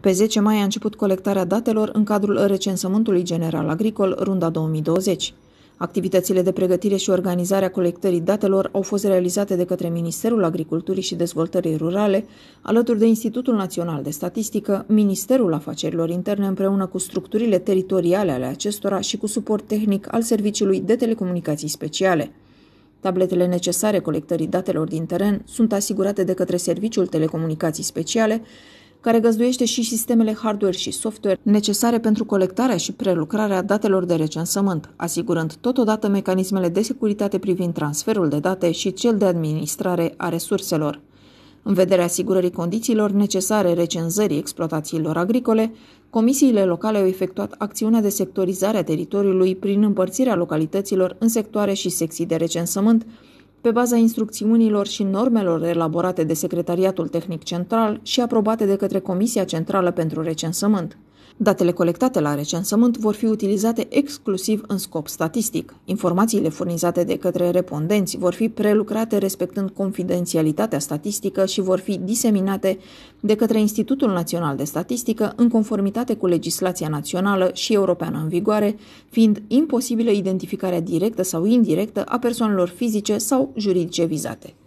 Pe 10 mai a început colectarea datelor în cadrul recensământului general agricol Runda 2020. Activitățile de pregătire și organizarea colectării datelor au fost realizate de către Ministerul Agriculturii și Dezvoltării Rurale, alături de Institutul Național de Statistică, Ministerul Afacerilor Interne împreună cu structurile teritoriale ale acestora și cu suport tehnic al Serviciului de Telecomunicații Speciale. Tabletele necesare colectării datelor din teren sunt asigurate de către Serviciul Telecomunicații Speciale, care găzduiește și sistemele hardware și software necesare pentru colectarea și prelucrarea datelor de recensământ, asigurând totodată mecanismele de securitate privind transferul de date și cel de administrare a resurselor. În vederea asigurării condițiilor necesare recenzării exploatațiilor agricole, comisiile locale au efectuat acțiunea de sectorizare a teritoriului prin împărțirea localităților în sectoare și secții de recensământ, pe baza instrucțiunilor și normelor elaborate de Secretariatul Tehnic Central și aprobate de către Comisia Centrală pentru Recensământ. Datele colectate la recensământ vor fi utilizate exclusiv în scop statistic. Informațiile furnizate de către respondenți vor fi prelucrate respectând confidențialitatea statistică și vor fi diseminate de către Institutul Național de Statistică în conformitate cu legislația națională și europeană în vigoare, fiind imposibilă identificarea directă sau indirectă a persoanelor fizice sau juridice vizate.